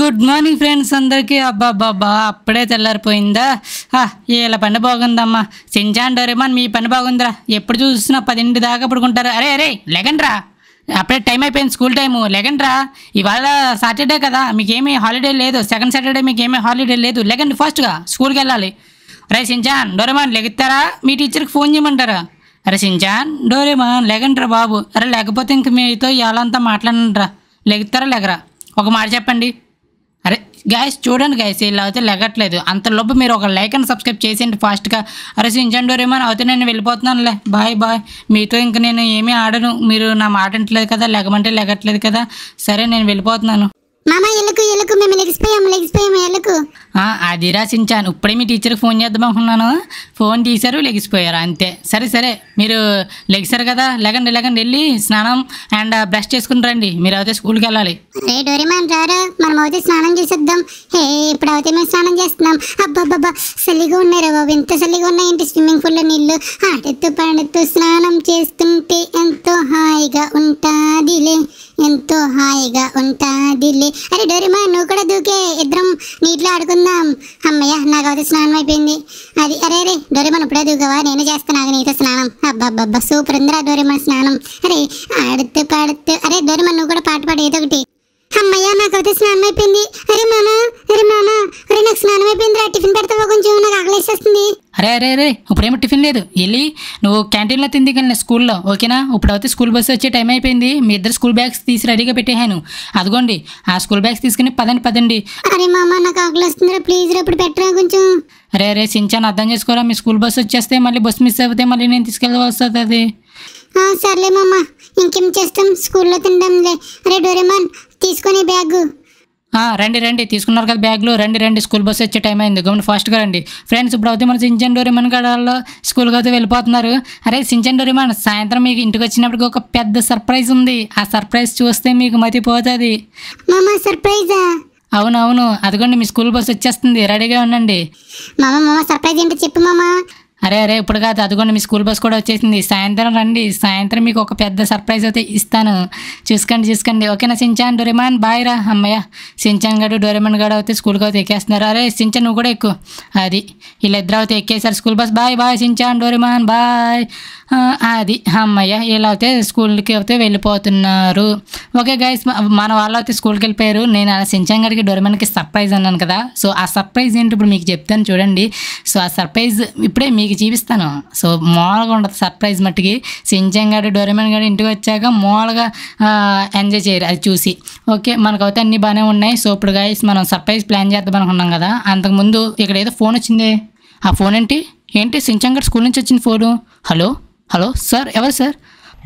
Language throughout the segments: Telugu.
గుడ్ మార్నింగ్ ఫ్రెండ్స్ అందరికీ అబ్బాబ్బాబ్బా అప్పుడే తెల్లారిపోయిందా ఇలా పని బాగుందమ్మా సింజాన్ డోరేమాన్ మీ పని బాగుందిరా ఎప్పుడు చూసినా పదింటి దాకా పడుకుంటారు అరే అరే లెగండ్రా అప్పుడే టైం అయిపోయింది స్కూల్ టైము లెగండ్రా ఇవాళ సాటర్డే కదా మీకేమీ హాలిడే లేదు సెకండ్ సాటర్డే మీకేమీ హాలిడే లేదు లెగండి ఫస్ట్గా స్కూల్కి వెళ్ళాలి రే సింజాన్ డోరేమాన్ లెగుతారా మీ టీచర్కి ఫోన్ చేయమంటారా అరే సింజాన్ డోరేమాన్ లెగండ్రా బాబు అరే లేకపోతే ఇంక మీతో ఇవాళంతా మాట్లాడండిరా లెగుతారా లెగరా ఒక మాట చెప్పండి అరే గాయస్ చూడండి గాయస్ ఇలా అయితే లెగట్లేదు అంత లోపు మీరు ఒక లైక్ అండ్ సబ్స్క్రైబ్ చేసేయండి ఫాస్ట్గా అరే సింజండు రేమని అయితే నేను వెళ్ళిపోతున్నానులే బాయ్ బాయ్ మీతో ఇంక నేను ఏమీ ఆడను మీరు నా మాట అంటలేదు కదా లెగమంటే లెగట్లేదు కదా సరే నేను వెళ్ళిపోతున్నాను మేము అది రాసించాను ఇప్పుడే మీ టీచర్కి ఫోన్ చేద్దాం అనుకున్నాను ఫోన్ తీశారు లెగిసిపోయారు అంతే సరే సరే మీరు లెగిసారు కదా లెగండి లెగండి వెళ్ళి స్నానం అండ్ బ్రష్ చేసుకుని రండి మీరు అయితే స్కూల్కి వెళ్ళాలి అయితే స్నానం చేసేద్దాం హే ఇప్పుడు అయితే మేము స్నానం చేస్తున్నాం అబ్బాబ్బా చలిగా ఉన్నారా బాబు ఎంత చలిగా ఉన్నాయంటే స్విమ్మింగ్ పూల్ లో నీళ్ళు ఆడుతూ పాడుతూ స్నానం చేస్తుంటే ఎంతో హాయిగా ఉంటాదిలే ఎంతో హాయిగా ఉంటాదిలే అరే డోరిమా నువ్వు కూడా దూకే ఇద్దరం నీటిలో ఆడుకుందాం అమ్మయ్య నాకు అయితే స్నానం అయిపోయింది అది అరే అరే డోరిమాన్ ఇప్పుడే దూకవా నేను నాకు నీతో స్నానం అబ్బబ్బబ్బా సూపర్ ఉందిరా డోరిమాన్ స్నానం అరే ఆడుతూ పాడుతూ అరే డోరిమాన్ నువ్వు కూడా పాట పాడు ఏదో ఒకటి అమ్మయ్య అయితే స్నానం అయిపోయింది అరే మామ అరే మామ అరే నాకు స్నానం అయిపోయింది రా టిఫిన్ పెడతావా కొంచెం నాకు ఆకలేసేస్తుంది అరే అరే అరే ఇప్పుడేమో టిఫిన్ లేదు వెళ్ళి నువ్వు క్యాంటీన్లో కానీ స్కూల్లో ఓకేనా ఇప్పుడు అయితే స్కూల్ బస్సు వచ్చే టైం అయిపోయింది మీ ఇద్దరు స్కూల్ బ్యాగ్స్ తీసి రెడీగా పెట్టేహాను అదిగోండి ఆ స్కూల్ బ్యాగ్స్ తీసుకుని పదండి పదండి అరే మామ నాకు రా ప్లీజ్ ఇప్పుడు పెట్టరా కొంచెం అరే అరే సించాన్ అర్థం చేసుకోరా మీ స్కూల్ బస్సు వచ్చేస్తే మళ్ళీ బస్సు మిస్ అయిపోతే మళ్ళీ నేను తీసుకెళ్ళవలసి అది సర్లే మామ ఇంకేం చేస్తాం స్కూల్లో తిందాంలే అరే డోరేమాన్ తీసుకునే బ్యాగ్ రండి రండి తీసుకున్నారు కదా బ్యాగ్లు రండి రండి స్కూల్ బస్ వచ్చే టైం అయింది గమని ఫాస్ట్గా రండి ఫ్రెండ్స్ ఇప్పుడు అయితే మన సించన్ డోరిమన్ గడాల్లో స్కూల్కి అయితే వెళ్ళిపోతున్నారు అరే సించన్ డోరిమన్ సాయంత్రం మీకు ఇంటికి వచ్చినప్పటికి ఒక పెద్ద సర్ప్రైజ్ ఉంది ఆ సర్ప్రైజ్ చూస్తే మీకు మతిపోతుంది సర్ప్రైజా అవునవును అదిగోండి మీ స్కూల్ బస్సు వచ్చేస్తుంది రెడీగా ఉండండి మామ మామ సర్ప్రైజ్ ఏంటో చెప్పు మామా అరే అరే ఇప్పుడు కాదు అదిగోండి మీ స్కూల్ బస్ కూడా వచ్చేసింది సాయంత్రం రండి సాయంత్రం మీకు ఒక పెద్ద సర్ప్రైజ్ అయితే ఇస్తాను చూసుకోండి చూసుకోండి ఓకేనా సించాన్ డొరేమాన్ బాయ్ రా అమ్మయ్య సించాన్ గడు డొరేమాన్ గడు అయితే స్కూల్కి అయితే ఎక్కేస్తున్నారు అరే సించాన్ నువ్వు కూడా ఎక్కువ అది వీళ్ళిద్దరు అయితే ఎక్కేసారు school bus bye bye Shinchan Doraemon bye అది అమ్మయ్య వీళ్ళు అయితే స్కూల్కి అయితే వెళ్ళిపోతున్నారు ఓకే గైస్ మన వాళ్ళు అయితే స్కూల్కి వెళ్ళిపోయారు నేను ఆ సించాన్ గడికి డొరెమాన్కి సర్ప్రైజ్ అన్నాను కదా సో ఆ సర్ప్రైజ్ ఏంటి ఇప్పుడు మీకు చెప్తాను చూడండి సో ఆ సర్ప్రైజ్ ఇప్పుడే మీకు మీకు చూపిస్తాను సో మామూలుగా ఉండదు సర్ప్రైజ్ మట్టుకి సించాన్ గారు డోరేమన్ గారు ఇంటికి వచ్చాక మామూలుగా ఎంజాయ్ చేయరు అది చూసి ఓకే మనకైతే అన్నీ బాగానే ఉన్నాయి సో ఇప్పుడు గాయస్ మనం సర్ప్రైజ్ ప్లాన్ చేద్దాం అనుకున్నాం కదా అంతకుముందు ఇక్కడ ఏదో ఫోన్ వచ్చింది ఆ ఫోన్ ఏంటి ఏంటి సించాన్ గారు స్కూల్ నుంచి వచ్చింది ఫోను హలో హలో సార్ ఎవరు సార్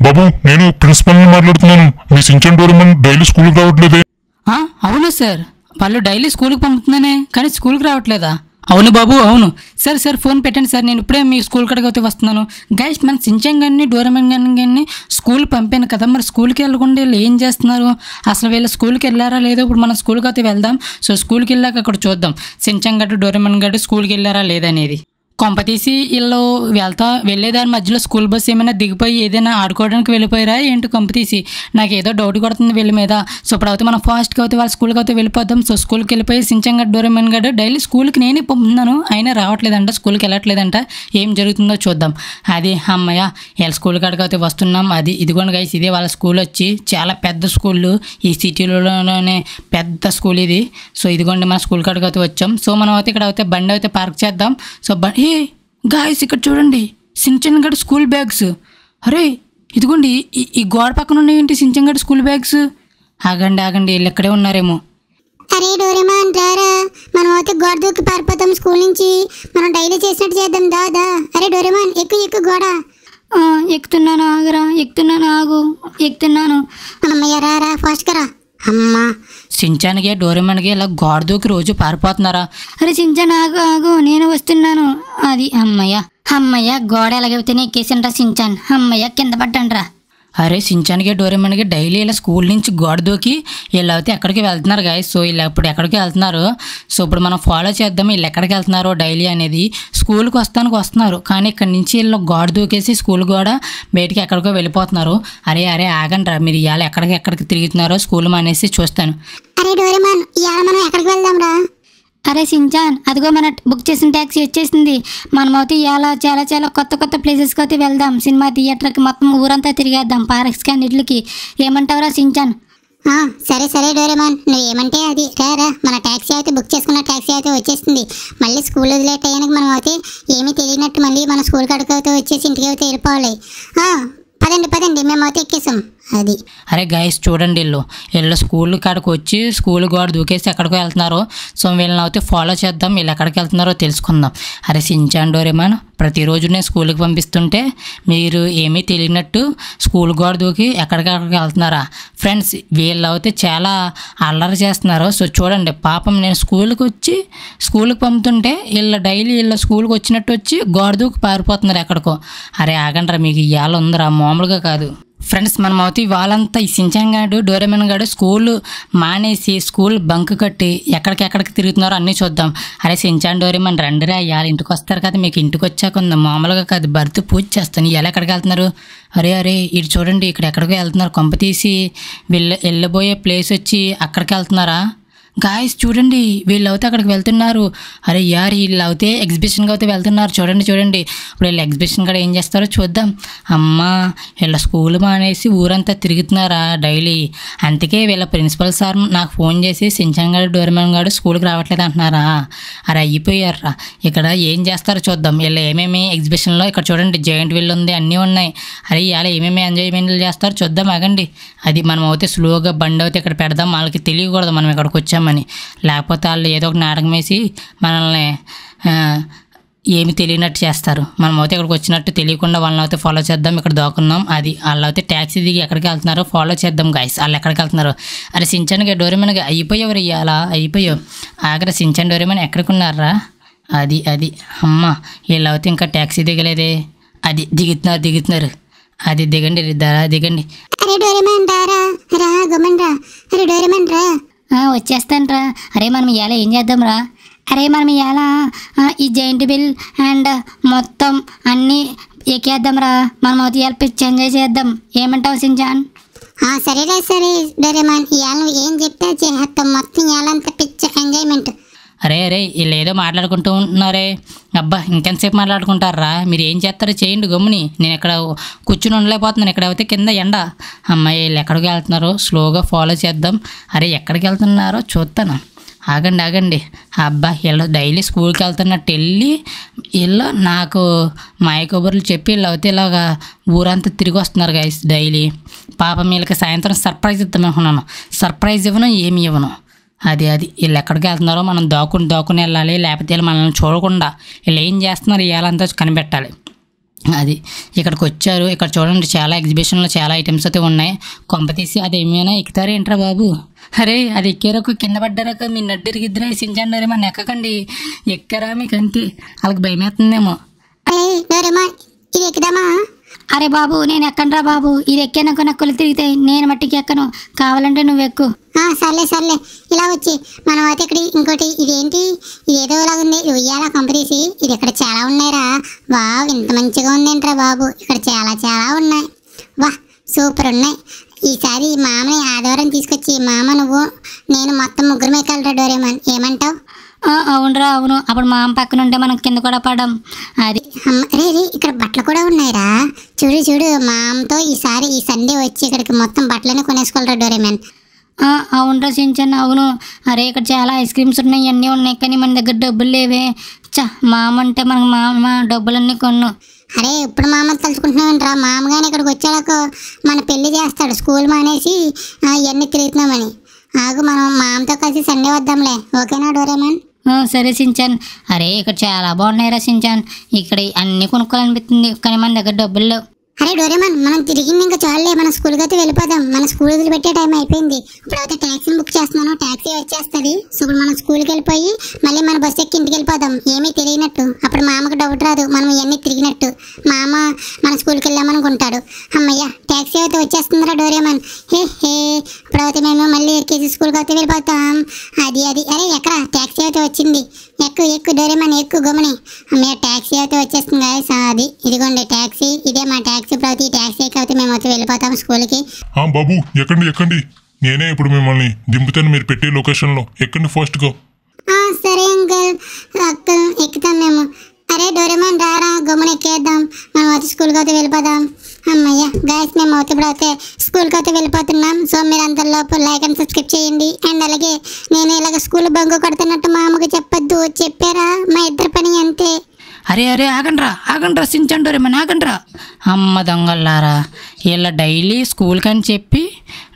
బాబు నేను ప్రిన్సిపల్ని మాట్లాడుతున్నాను మీ సించన్ డోరమన్ డైలీ స్కూల్కి రావట్లేదే అవును సార్ వాళ్ళు డైలీ స్కూల్కి పంపుతున్నానే కానీ స్కూల్కి రావట్లేదా అవును బాబు అవును సార్ సార్ ఫోన్ పెట్టండి సార్ నేను ఇప్పుడే మీ స్కూల్ కడికి అయితే వస్తున్నాను గైస్ మన కానీ గారిని డోరమెన్ గారిని స్కూల్ పంపాను కదా మరి స్కూల్కి వెళ్ళకుండా వీళ్ళు ఏం చేస్తున్నారు అసలు వీళ్ళు స్కూల్కి వెళ్ళారా లేదో ఇప్పుడు మనం స్కూల్కి అయితే వెళ్దాం సో స్కూల్కి వెళ్ళాక అక్కడ చూద్దాం సించం గడ్డు డోరమెన్ గడ్డు స్కూల్కి వెళ్ళారా లేదనేది కొంపతీసి వీళ్ళు వెళ్తా వెళ్ళేదాని మధ్యలో స్కూల్ బస్ ఏమైనా దిగిపోయి ఏదైనా ఆడుకోవడానికి వెళ్ళిపోయారా ఏంటి కొంపతీసి నాకు ఏదో డౌట్ కొడుతుంది వెళ్ళి మీద సో ఇప్పుడు అయితే మనం ఫాస్ట్గా అయితే వాళ్ళ స్కూల్కి అయితే వెళ్ళిపోతాం సో స్కూల్కి వెళ్ళిపోయి సించంగా డోరేమన్ గడ్ డైలీ స్కూల్కి నేనే పంపుతున్నాను అయినా రావట్లేదంట స్కూల్కి వెళ్ళట్లేదంట ఏం జరుగుతుందో చూద్దాం అది అమ్మయ్య వీళ్ళ స్కూల్ కాడికి అయితే వస్తున్నాం అది ఇదిగోండి గైస్ ఇదే వాళ్ళ స్కూల్ వచ్చి చాలా పెద్ద స్కూల్ ఈ సిటీలోనే పెద్ద స్కూల్ ఇది సో ఇదిగోండి మన స్కూల్ కాడికి అయితే వచ్చాం సో మనం అయితే ఇక్కడ అయితే బండి అయితే పార్క్ చేద్దాం సో బండి అరే గాయస్ ఇక్కడ చూడండి సించన్ స్కూల్ బ్యాగ్స్ అరే ఇదిగోండి ఈ గోడ పక్కన ఉన్నాయేంటి సించన్ స్కూల్ బ్యాగ్స్ ఆగండి ఆగండి వీళ్ళు ఇక్కడే ఉన్నారేమో అరే డోరేమాన్ అంటారా మనం అయితే గోడ దూకి పారిపోతాం స్కూల్ నుంచి మనం డైలీ చేసినట్టు చేద్దాం దాదా అరే డోరేమాన్ ఎక్కు ఎక్కు గోడ ఎక్కుతున్నాను ఆగురా ఎక్కుతున్నాను ఆగు ఎక్కుతున్నాను అమ్మయ్య రారా ఫాస్ట్గా రా అమ్మా సించానికి డోరేమన్కి ఇలా గోడ దూకి రోజు పారిపోతున్నారా అరే సించాన్ ఆగు ఆగు నేను వస్తున్నాను అది అమ్మయ్య అమ్మయ్య గోడ ఎలాగైతేనే ఎక్కేసిండ్రా సించాన్ అమ్మయ్య కింద పడ్డాండ్రా అరే సించానికే డోరేమన్కి డైలీ ఇలా స్కూల్ నుంచి గోడ దూకి వీళ్ళు అయితే ఎక్కడికి వెళ్తున్నారు గాయ సో వీళ్ళు ఇప్పుడు ఎక్కడికి వెళ్తున్నారు సో ఇప్పుడు మనం ఫాలో చేద్దాం వీళ్ళు ఎక్కడికి వెళ్తున్నారో డైలీ అనేది స్కూల్కి వస్తానికి వస్తున్నారు కానీ ఇక్కడ నుంచి వీళ్ళు గోడ దూకేసి స్కూల్ కూడా బయటికి ఎక్కడికో వెళ్ళిపోతున్నారు అరే అరే ఆగండి మీరు ఇవాళ ఎక్కడికి ఎక్కడికి తిరుగుతున్నారో స్కూల్ అనేసి చూస్తాను అరే ఇవాళ మనం ఎక్కడికి వెళ్దాం అరే సింజాన్ అదిగో మన బుక్ చేసిన ట్యాక్సీ వచ్చేసింది మనమైతే ఇలా చాలా చాలా కొత్త కొత్త ప్లేసెస్కి అయితే వెళ్దాం సినిమా థియేటర్కి మొత్తం ఊరంతా తిరిగేద్దాం పార్క్స్ కానీ ఇడ్లకి ఏమంటావురా సింజాన్ సరే సరే డోరేమాన్ నువ్వు ఏమంటే అది రారా మన ట్యాక్సీ అయితే బుక్ చేసుకున్న ట్యాక్సీ అయితే వచ్చేసింది మళ్ళీ స్కూల్ వదిలేట్ అయ్యానికి మనం అయితే ఏమీ తెలియనట్టు మళ్ళీ మన స్కూల్ కడుకు అయితే వచ్చేసి ఇంటికి అయితే వెళ్ళిపోవాలి పదండి పదండి మేము అయితే ఎక్కేసాం అది అరే గైస్ చూడండి వీళ్ళు వీళ్ళు స్కూల్ కాడికి వచ్చి స్కూల్ గోడ దూకేసి ఎక్కడికో వెళ్తున్నారు సో వీళ్ళని అయితే ఫాలో చేద్దాం వీళ్ళు ఎక్కడికి వెళ్తున్నారో తెలుసుకుందాం అరే సించాన్ డోరేమాన్ ప్రతిరోజు నేను స్కూల్కి పంపిస్తుంటే మీరు ఏమీ తెలియనట్టు స్కూల్ గోడ దూకి ఎక్కడికక్కడికి వెళ్తున్నారా ఫ్రెండ్స్ వీళ్ళు అయితే చాలా అల్లరి చేస్తున్నారు సో చూడండి పాపం నేను స్కూల్కి వచ్చి స్కూల్కి పంపుతుంటే వీళ్ళ డైలీ వీళ్ళ స్కూల్కి వచ్చినట్టు వచ్చి గోడ దూకి పారిపోతున్నారు ఎక్కడికో అరే ఆగండ్రా మీకు ఇవాళ ఉందిరా మామూలుగా కాదు ఫ్రెండ్స్ మనం అవుతాయి వాళ్ళంతా ఈ సించాన్ గాడు గాడు స్కూల్ మానేసి స్కూల్ బంక్ కట్టి ఎక్కడికెక్కడికి తిరుగుతున్నారో అన్నీ చూద్దాం అరే సించాన్ డోరేమన్ రండిరా ఇవాళ ఇంటికి వస్తారు కదా మీకు ఇంటికి వచ్చాక ఉంది మామూలుగా కాదు బర్త్ పూజ చేస్తాను ఇలా ఎక్కడికి వెళ్తున్నారు అరే అరే ఇటు చూడండి ఇక్కడ ఎక్కడికి వెళ్తున్నారు కొంప తీసి వెళ్ళ వెళ్ళబోయే ప్లేస్ వచ్చి అక్కడికి వెళ్తున్నారా గాయస్ చూడండి వీళ్ళు అయితే అక్కడికి వెళ్తున్నారు అరే యార్ వీళ్ళు అయితే ఎగ్జిబిషన్కి అయితే వెళ్తున్నారు చూడండి చూడండి ఇప్పుడు వీళ్ళు ఎగ్జిబిషన్ కూడా ఏం చేస్తారో చూద్దాం అమ్మా వీళ్ళ స్కూల్ మానేసి ఊరంతా తిరుగుతున్నారా డైలీ అందుకే వీళ్ళ ప్రిన్సిపల్ సార్ నాకు ఫోన్ చేసి సించన్ గారు డోర్మెన్ గారు స్కూల్కి రావట్లేదు అంటున్నారా అరే అయిపోయారా ఇక్కడ ఏం చేస్తారో చూద్దాం వీళ్ళు ఏమేమి ఎగ్జిబిషన్లో ఇక్కడ చూడండి జాయింట్ వీళ్ళు ఉంది అన్నీ ఉన్నాయి అరే ఇవాళ ఏమేమి ఎంజాయ్మెంట్లు చేస్తారో చూద్దాం ఆగండి అది మనం అయితే స్లోగా బండి అయితే ఇక్కడ పెడదాం వాళ్ళకి తెలియకూడదు మనం ఇక్కడికి వచ్చాము చేయమని లేకపోతే వాళ్ళు ఏదో ఒక నాటకం వేసి మనల్ని ఏమి తెలియనట్టు చేస్తారు మనం అయితే ఇక్కడికి వచ్చినట్టు తెలియకుండా వాళ్ళని అయితే ఫాలో చేద్దాం ఇక్కడ దోకున్నాం అది వాళ్ళు అయితే ట్యాక్సీ దిగి ఎక్కడికి వెళ్తున్నారో ఫాలో చేద్దాం గాయస్ వాళ్ళు ఎక్కడికి వెళ్తున్నారో అరే సించానికి డోరేమన్గా అయిపోయావు రే అలా అయిపోయావు ఆఖరి సించాన్ డోరేమన్ ఎక్కడికి ఉన్నారా అది అది అమ్మ వీళ్ళు అయితే ఇంకా ట్యాక్సీ దిగలేదే అది దిగుతున్నారు దిగుతున్నారు అది దిగండి దారా దిగండి అరే డోరేమన్ రా రా గమన్ రా అరే డోరేమన్ రా వచ్చేస్తానరా అరే మనం ఇవాళ ఏం చేద్దాంరా అరే మనం ఇవాళ ఈ జైంట్ బిల్ అండ్ మొత్తం అన్నీ ఎక్కేద్దాంరా మనం ఇవాళ పిచ్చి ఎంజాయ్ చేద్దాం ఏమంటావు సింజాన్ సరేలే సరే డొరేమాన్ ఇవాళ ఏం చెప్తే చేస్తాం మొత్తం ఇవాళంతా పిచ్చ ఎంజాయ్మెంట్ అరే అరే వీళ్ళు ఏదో మాట్లాడుకుంటూ ఉంటున్నారే అబ్బా ఇంకెంతసేపు మాట్లాడుకుంటారా మీరు ఏం చేస్తారో చేయండి గమ్ముని నేను ఇక్కడ కూర్చుని ఉండలేకపోతున్నాను ఇక్కడైతే కింద ఎండ అమ్మాయి వీళ్ళు ఎక్కడికి వెళ్తున్నారో స్లోగా ఫాలో చేద్దాం అరే ఎక్కడికి వెళ్తున్నారో చూస్తాను ఆగండి ఆగండి అబ్బా వీళ్ళు డైలీ స్కూల్కి వెళ్తున్నట్టు వెళ్ళి వీళ్ళు నాకు మాయ కబుర్లు చెప్పి వీళ్ళు అయితే ఇలాగా ఊరంతా తిరిగి వస్తున్నారు గైస్ డైలీ పాపం వీళ్ళకి సాయంత్రం సర్ప్రైజ్ ఇద్దాం సర్ప్రైజ్ ఇవ్వను ఏమి ఇవ్వను అది అది వీళ్ళు ఎక్కడికి వెళ్తున్నారో మనం దాక్కుని దాక్కుని వెళ్ళాలి లేకపోతే వీళ్ళు మనల్ని చూడకుండా వీళ్ళు ఏం చేస్తున్నారు ఇవ్వాలంతా కనిపెట్టాలి అది ఇక్కడికి వచ్చారు ఇక్కడ చూడండి చాలా ఎగ్జిబిషన్లో చాలా ఐటమ్స్ అయితే ఉన్నాయి కొంప తీసి అది ఏమైనా ఎక్కుతారు ఏంట్రా బాబు అరే అది ఎక్కారొక కింద పడ్డారక మీ నడ్డిరికి ఇద్దరే సించండి మన ఎక్కకండి ఎక్కారా మీకు అంతే వాళ్ళకి భయమేస్తుందేమో ఇది ఎక్కుదామా అరే బాబు నేను ఎక్కనరా బాబు ఇది ఎక్కానకు నక్కులు తిరిగితే నేను మట్టికి ఎక్కను కావాలంటే నువ్వు ఎక్కు సర్లే సర్లే ఇలా వచ్చి మనం అయితే ఇక్కడ ఇంకోటి ఇదేంటి ఇదేదో లాగుంది ఉంది ఉయ్యాల కంపెనీసి ఇది ఇక్కడ చాలా ఉన్నాయిరా వావ్ ఇంత మంచిగా ఉందేంట్రా బాబు ఇక్కడ చాలా చాలా ఉన్నాయి వా సూపర్ ఉన్నాయి ఈసారి మామని ఆదివారం తీసుకొచ్చి మామ నువ్వు నేను మొత్తం ముగ్గురు మేకాలరా డోరేమన్ ఏమంటావు అవునరా అవును అప్పుడు మా అమ్మ పక్కన ఉంటే మనం కింద కూడా పడడం అది రే రే ఇక్కడ బట్టలు కూడా ఉన్నాయిరా చూడు చూడు మా అమ్మతో ఈసారి ఈ సండే వచ్చి ఇక్కడికి మొత్తం బట్టలనే కొనేసుకోవాలరా డోరేమెన్ అవునరా సించన్ అవును అరే ఇక్కడ చాలా ఐస్ క్రీమ్స్ ఉన్నాయి అన్నీ ఉన్నాయి కానీ మన దగ్గర డబ్బులు లేవే చా మామ అంటే మనకు మామ డబ్బులన్నీ కొన్ను అరే ఇప్పుడు మామ తలుచుకుంటున్నామంటరా మామగానే ఇక్కడికి వచ్చాడకు మన పెళ్లి చేస్తాడు స్కూల్ మానేసి ఇవన్నీ తిరుగుతున్నామని ఆగు మనం మామతో కలిసి సండే వద్దాంలే ఓకేనా డోరేమన్ సరే సించాన్ అరే ఇక్కడ చాలా బాగున్నాయి రా సించాన్ ఇక్కడ అన్నీ కొనుక్కోవాలనిపిస్తుంది కానీ మన దగ్గర డబ్బులు అరే డోరేమన్ మనం తిరిగింది ఇంకా చాలే మన స్కూల్కి అయితే వెళ్ళిపోదాం మన స్కూల్ వదిలిపెట్టే టైం అయిపోయింది అయితే ట్యాక్సీని బుక్ చేస్తున్నాను ట్యాక్సీ వచ్చేస్తుంది సో ఇప్పుడు మనం స్కూల్కి వెళ్ళిపోయి మళ్ళీ మన బస్సు ఎక్కి ఇంటికి వెళ్ళిపోదాం ఏమీ తెలియనట్టు అప్పుడు మా అమ్మకు డౌట్ రాదు మనం ఇవన్నీ తిరిగినట్టు మా అమ్మ మన స్కూల్కి వెళ్ళామనుకుంటాడు అమ్మయ్య ట్యాక్సీ అయితే వచ్చేస్తుందిరా డోరేమన్ హే హే అయితే మేము మళ్ళీ ఎల్కేజీ స్కూల్కి అయితే వెళ్ళిపోతాం అది అది అరే ఎక్కడ ట్యాక్సీ అయితే వచ్చింది ఎక్కువ ఎక్కువ డోరేమన్ ఎక్కువ గమని అమ్మయ్య ట్యాక్సీ అయితే వచ్చేస్తుంది అది ఇదిగోండి ట్యాక్సీ ఇదే మా ట్యాక్సీ తర్వాత వెళ్ళిపోతాం స్కూల్కి కి బాబు ఎక్కండి ఎక్కండి నేనే ఇప్పుడు మిమ్మల్ని దింపుతాను మీరు పెట్టే లొకేషన్లో ఎక్కండి ఫాస్ట్గా సరే అంకల్ అంకల్ ఎక్కుతాం మేము అరే డోరేమన్ రారా గమ్మున ఎక్కేద్దాం మనం వచ్చి స్కూల్కి అయితే వెళ్ళిపోదాం అమ్మయ్య గాయస్ మేము ఇప్పుడు అయితే స్కూల్కి అయితే వెళ్ళిపోతున్నాం సో మీరు అందరిలోపు లైక్ అండ్ సబ్స్క్రైబ్ చేయండి అండ్ అలాగే నేను ఇలాగ స్కూల్ బొంగు కొడుతున్నట్టు మా అమ్మకి చెప్పొద్దు చెప్పారా మా ఇద్దరు పని అంతే అరే అరే ఆగండ్రా ఆగండ్రా రే రేమని ఆగండ్రా అమ్మ దొంగల్లారా వీళ్ళ డైలీ స్కూల్కి అని చెప్పి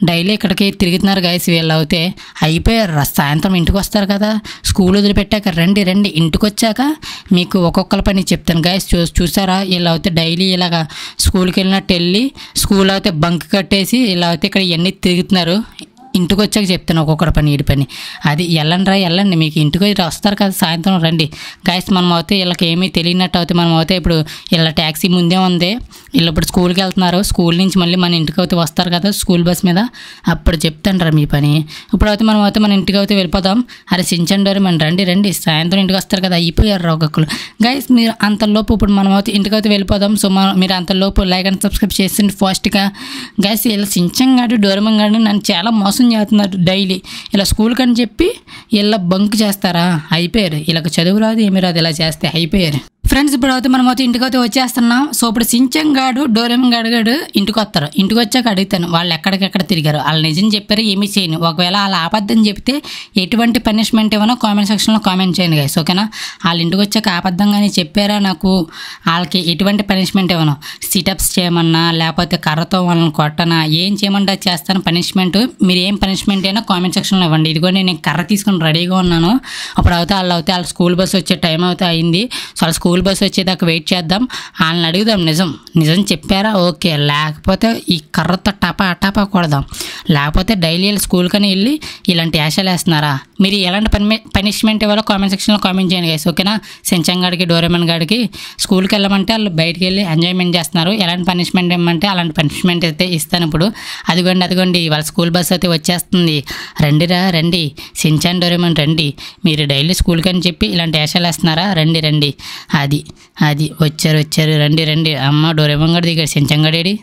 డైలీ ఇక్కడికి తిరుగుతున్నారు గాయస్ వీళ్ళు అయితే అయిపోయారు సాయంత్రం ఇంటికి వస్తారు కదా స్కూల్ వదిలిపెట్టాక రండి రండి ఇంటికి వచ్చాక మీకు ఒక్కొక్కరి పని చెప్తాను గాయస్ చూ చూసారా వీళ్ళు అయితే డైలీ ఇలాగ స్కూల్కి వెళ్ళినట్టు వెళ్ళి స్కూల్ అయితే బంక్ కట్టేసి ఇలా అయితే ఇక్కడ ఇవన్నీ తిరుగుతున్నారు ఇంటికి వచ్చాక చెప్తాను ఒక్కొక్కటి పని ఈడి పని అది వెళ్ళండి రా వెళ్ళండి మీకు ఇంటికి వస్తారు కదా సాయంత్రం రండి గాయస్ మనం అవుతే వీళ్ళకి ఏమీ తెలియనట్టు అవుతే మనం అవుతే ఇప్పుడు వీళ్ళ ట్యాక్సీ ముందే ఉంది వీళ్ళు ఇప్పుడు స్కూల్కి వెళ్తున్నారు స్కూల్ నుంచి మళ్ళీ మన ఇంటికి అయితే వస్తారు కదా స్కూల్ బస్ మీద అప్పుడు చెప్తాను రా మీ పని ఇప్పుడు అయితే మనం అయితే మన ఇంటికి అయితే వెళ్ళిపోతాం అరే సించండి మనం రండి రండి సాయంత్రం ఇంటికి వస్తారు కదా అయిపోయారు రా ఒక్కొక్కరు గైస్ మీరు అంతలోపు ఇప్పుడు మనం అయితే ఇంటికి అయితే వెళ్ళిపోదాం సో మనం మీరు అంతలోపు లైక్ అండ్ సబ్స్క్రైబ్ చేసింది ఫాస్ట్గా గైస్ వీళ్ళు సించం గాడు డోరమం గాడు నన్ను చాలా మోసం మోసం చేస్తున్నారు డైలీ ఇలా స్కూల్కి అని చెప్పి ఇలా బంక్ చేస్తారా అయిపోయారు ఇలా చదువు రాదు ఏమి రాదు ఇలా చేస్తే అయిపోయారు ఫ్రెండ్స్ ఇప్పుడు అయితే మనం అయితే ఇంటికి అయితే వచ్చేస్తున్నాం సో ఇప్పుడు సించం గాడు గాడు గడగాడు ఇంటికి వస్తారు ఇంటికి వచ్చాక అడుగుతాను వాళ్ళు ఎక్కడికెక్కడ తిరిగారు వాళ్ళు నిజం చెప్పారు ఏమీ చేయను ఒకవేళ వాళ్ళ ఆపద్దని చెప్తే ఎటువంటి పనిష్మెంట్ ఏమైనా కామెంట్ సెక్షన్లో కామెంట్ చేయండి గాయస్ ఓకేనా వాళ్ళ ఇంటికి వచ్చాక కానీ చెప్పారా నాకు వాళ్ళకి ఎటువంటి పనిష్మెంట్ ఏమైనా సిటప్స్ చేయమన్నా లేకపోతే కర్రతో వాళ్ళని కొట్టనా ఏం చేయమంటే చేస్తాను పనిష్మెంట్ మీరు ఏం పనిష్మెంట్ అయినా కామెంట్ సెక్షన్లో ఇవ్వండి ఇదిగో నేను కర్ర తీసుకుని రెడీగా ఉన్నాను అప్పుడు అయితే వాళ్ళు అయితే వాళ్ళ స్కూల్ బస్ వచ్చే టైం అయితే అయింది సో వాళ్ళ స్కూల్ స్కూల్ బస్ వచ్చేదాకా వెయిట్ చేద్దాం వాళ్ళని అడుగుదాం నిజం నిజం చెప్పారా ఓకే లేకపోతే ఈ కర్రతో టపా టపా కొడదాం లేకపోతే డైలీ వెళ్ళి స్కూల్కని వెళ్ళి ఇలాంటి యాషాలు వేస్తున్నారా మీరు ఎలాంటి పని పనిష్మెంట్ ఇవ్వాలో కామెంట్ సెక్షన్లో కామెంట్ చేయండి గైస్ ఓకేనా సెంచంగ్ గాడికి డోరేమన్ గాడికి స్కూల్కి వెళ్ళమంటే వాళ్ళు బయటికి వెళ్ళి ఎంజాయ్మెంట్ చేస్తున్నారు ఎలాంటి పనిష్మెంట్ ఇవ్వమంటే అలాంటి పనిష్మెంట్ అయితే ఇస్తాను ఇప్పుడు అదిగోండి అదిగోండి వాళ్ళ స్కూల్ బస్ అయితే వచ్చేస్తుంది రండిరా రండి సెంచాన్ డోరేమన్ రండి మీరు డైలీ స్కూల్కి అని చెప్పి ఇలాంటి యాషాలు వేస్తున్నారా రండి రండి అది అది వచ్చారు వచ్చారు రండి రండి అమ్మ డోరేమంగడు దిగాడు సెంచంగడేడి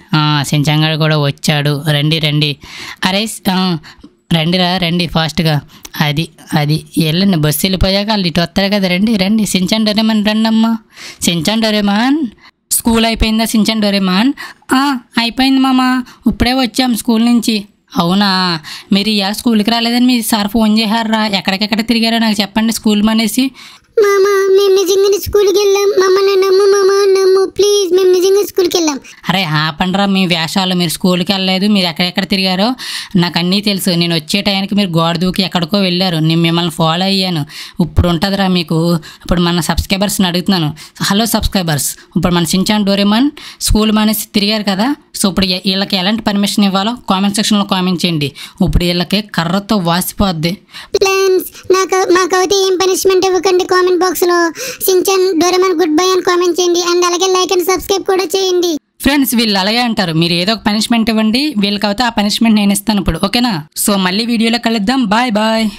సెంచంగడు కూడా వచ్చాడు రండి రండి అరే రా రండి ఫాస్ట్గా అది అది వెళ్ళండి బస్సు వెళ్ళిపోయాక వాళ్ళు ఇటు వస్తారు కదా రండి రండి సించాన్ డోరేమన్ రండి అమ్మ సించన్ డోరేమాన్ స్కూల్ అయిపోయిందా సించన్ డోరేమాన్ అయిపోయింది మామ ఇప్పుడే వచ్చాం స్కూల్ నుంచి అవునా మీరు ఇవాళ స్కూల్కి రాలేదని మీ సార్ ఫోన్ చేశారా ఎక్కడికెక్కడ తిరిగారో నాకు చెప్పండి స్కూల్ మానేసి మామ మేము నిజంగా స్కూల్కి వెళ్ళాం మమ్మల్ని నమ్ము నమ్ము ప్లీజ్ మేము నిజంగా స్కూల్కి వెళ్ళాం అరే ఆపండ్రా మీ వేషాలు మీరు స్కూల్కి వెళ్ళలేదు మీరు ఎక్కడెక్కడ తిరిగారో నాకు అన్నీ తెలుసు నేను వచ్చే టైంకి మీరు గోడ దూకి ఎక్కడికో వెళ్ళారు నేను మిమ్మల్ని ఫాలో అయ్యాను ఇప్పుడు ఉంటుందిరా మీకు ఇప్పుడు మన సబ్స్క్రైబర్స్ని అడుగుతున్నాను హలో సబ్స్క్రైబర్స్ ఇప్పుడు మన సించాన్ డోరేమాన్ స్కూల్ మానేసి తిరిగారు కదా సో ఇప్పుడు వీళ్ళకి ఎలాంటి పర్మిషన్ ఇవ్వాలో కామెంట్ సెక్షన్లో కామెంట్ చేయండి ఇప్పుడు వీళ్ళకి కర్రతో వాసిపోద్ది ప్లాన్స్ నాకు మాకైతే ఏం పనిష్మెంట్ ఇవ్వకండి కామెంట్ కామెంట్ లో సించన్ డోరమన్ గుడ్ బై అని కామెంట్ చేయండి అండ్ అలాగే లైక్ అండ్ సబ్స్క్రైబ్ కూడా చేయండి ఫ్రెండ్స్ వీళ్ళు అలాగే అంటారు మీరు ఏదో ఒక పనిష్మెంట్ ఇవ్వండి వీళ్ళకైతే ఆ పనిష్మెంట్ నేను ఇస్తాను ఇప్పుడు ఓకేనా సో మళ్ళీ వీడియోలో కలుద్దాం బాయ్ బాయ్